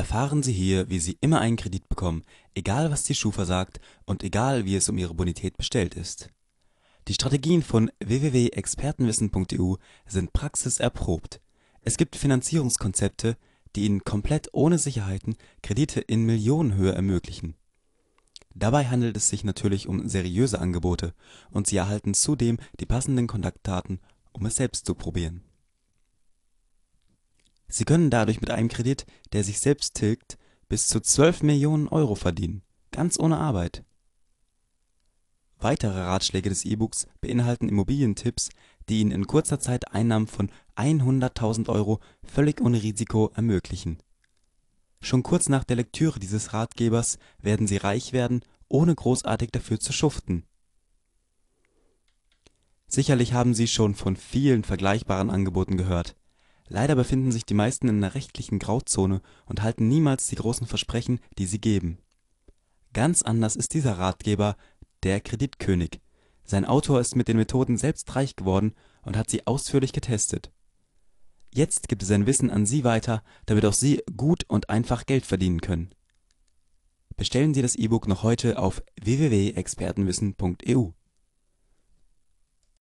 Erfahren Sie hier, wie Sie immer einen Kredit bekommen, egal was die Schufa sagt und egal wie es um Ihre Bonität bestellt ist. Die Strategien von www.expertenwissen.eu sind praxiserprobt. Es gibt Finanzierungskonzepte, die Ihnen komplett ohne Sicherheiten Kredite in Millionenhöhe ermöglichen. Dabei handelt es sich natürlich um seriöse Angebote und Sie erhalten zudem die passenden Kontaktdaten, um es selbst zu probieren Sie können dadurch mit einem Kredit, der sich selbst tilgt, bis zu 12 Millionen Euro verdienen – ganz ohne Arbeit! Weitere Ratschläge des E-Books beinhalten Immobilientipps, die Ihnen in kurzer Zeit Einnahmen von 100.000 Euro völlig ohne Risiko ermöglichen. Schon kurz nach der Lektüre dieses Ratgebers werden Sie reich werden, ohne großartig dafür zu schuften. Sicherlich haben Sie schon von vielen vergleichbaren Angeboten gehört Leider befinden sich die meisten in einer rechtlichen Grauzone und halten niemals die großen Versprechen, die sie geben. Ganz anders ist dieser Ratgeber Der Kreditkönig. Sein Autor ist mit den Methoden selbst reich geworden und hat sie ausführlich getestet. Jetzt gibt er sein Wissen an Sie weiter, damit auch Sie gut und einfach Geld verdienen können. Bestellen Sie das E-Book noch heute auf www.expertenwissen.eu